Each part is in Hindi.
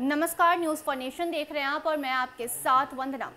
नमस्कार न्यूज़ फॉर नेशन देख रहे हैं आप और मैं आपके साथ वंदना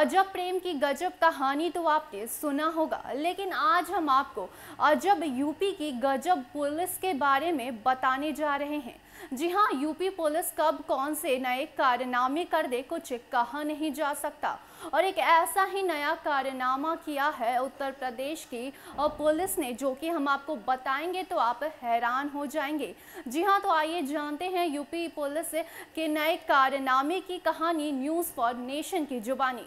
अजब प्रेम की गजब कहानी तो आपने सुना होगा लेकिन आज हम आपको अजब यूपी की गजब पुलिस के बारे में बताने जा रहे हैं जी हाँ यूपी पुलिस कब कौन से नए कारनामे कर दे कुछ कहा नहीं जा सकता और एक ऐसा ही नया कारनामा किया है उत्तर प्रदेश की और पुलिस ने जो कि हम आपको बताएंगे तो आप हैरान हो जाएंगे जी हाँ तो आइए जानते हैं यूपी पुलिस के नए कारनामे की कहानी न्यूज़ फॉर नेशन की जुबानी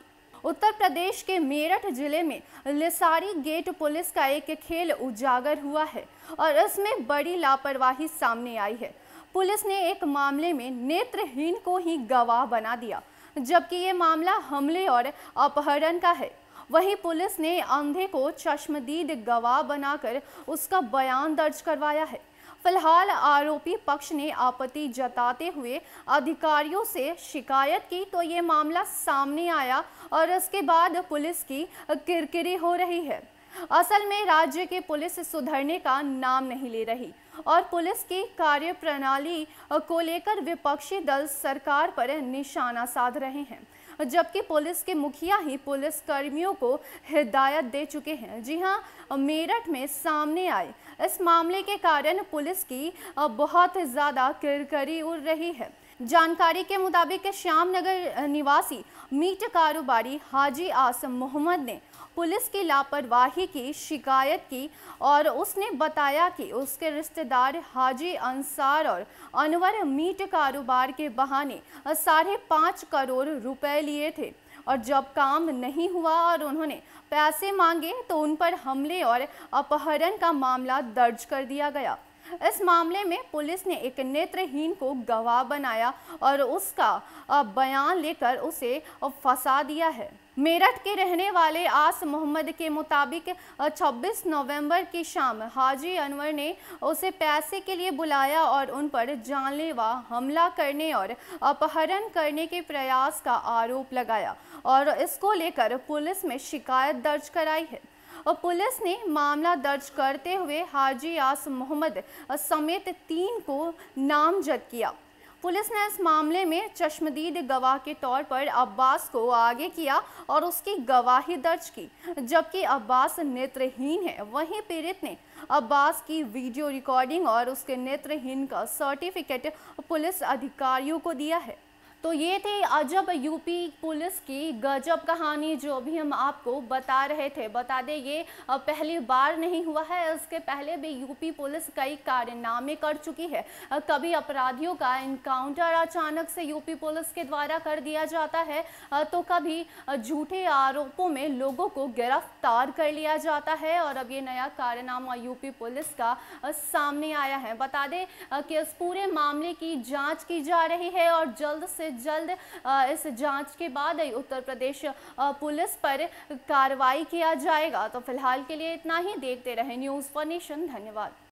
उत्तर प्रदेश के मेरठ जिले में लिसारी गेट पुलिस का एक खेल उजागर हुआ है और इसमें बड़ी लापरवाही सामने आई है पुलिस ने एक मामले में नेत्रहीन को ही गवाह बना दिया जबकि ये मामला हमले और अपहरण का है वहीं पुलिस ने अंधे को चश्मदीद गवाह बनाकर उसका बयान दर्ज करवाया है फिलहाल आरोपी पक्ष ने आपत्ति जताते हुए अधिकारियों से शिकायत की तो ये मामला सामने आया और इसके बाद पुलिस की किरकिरी हो रही है असल में राज्य के पुलिस सुधरने का नाम नहीं ले रही और पुलिस की कार्य प्रणाली को लेकर विपक्षी दल सरकार पर निशाना साध रहे हैं जबकि पुलिस के मुखिया ही पुलिस कर्मियों को हिदायत दे चुके हैं जी हाँ मेरठ में सामने आए इस मामले के कारण पुलिस की बहुत ज़्यादा किरकरी उड़ रही है जानकारी के मुताबिक श्याम नगर निवासी मीट कारोबारी हाजी आसम मोहम्मद ने पुलिस की लापरवाही की शिकायत की और उसने बताया कि उसके रिश्तेदार हाजी अंसार और अनवर मीट कारोबार के बहाने साढ़े पाँच करोड़ रुपए लिए थे और जब काम नहीं हुआ और उन्होंने पैसे मांगे तो उन पर हमले और अपहरण का मामला दर्ज कर दिया गया इस मामले में पुलिस ने एक नेत्रहीन को गवाह बनाया और उसका बयान लेकर उसे फंसा दिया है मेरठ के रहने वाले आस मोहम्मद के मुताबिक 26 नवंबर की शाम हाजी अनवर ने उसे पैसे के लिए बुलाया और उन पर जानलेवा हमला करने और अपहरण करने के प्रयास का आरोप लगाया और इसको लेकर पुलिस में शिकायत दर्ज कराई है और पुलिस ने मामला दर्ज करते हुए हाजी यास मोहम्मद समेत तीन को नामजद किया पुलिस ने इस मामले में चश्मदीद गवाह के तौर पर अब्बास को आगे किया और उसकी गवाही दर्ज की जबकि अब्बास नेत्रहीन है वहीं पीड़ित ने अब्बास की वीडियो रिकॉर्डिंग और उसके नेत्रहीन का सर्टिफिकेट पुलिस अधिकारियों को दिया है तो ये थी अजब यूपी पुलिस की गजब कहानी जो अभी हम आपको बता रहे थे बता दें ये पहली बार नहीं हुआ है इसके पहले भी यूपी पुलिस कई कारनामे कर चुकी है कभी अपराधियों का इनकाउंटर अचानक से यूपी पुलिस के द्वारा कर दिया जाता है तो कभी झूठे आरोपों में लोगों को गिरफ्तार कर लिया जाता है और अब ये नया कारनामा यूपी पुलिस का सामने आया है बता दें कि इस पूरे मामले की जाँच की जा रही है और जल्द से जल्द इस जांच के बाद ही उत्तर प्रदेश पुलिस पर कार्रवाई किया जाएगा तो फिलहाल के लिए इतना ही देखते रहे न्यूज़ फॉर नेशन धन्यवाद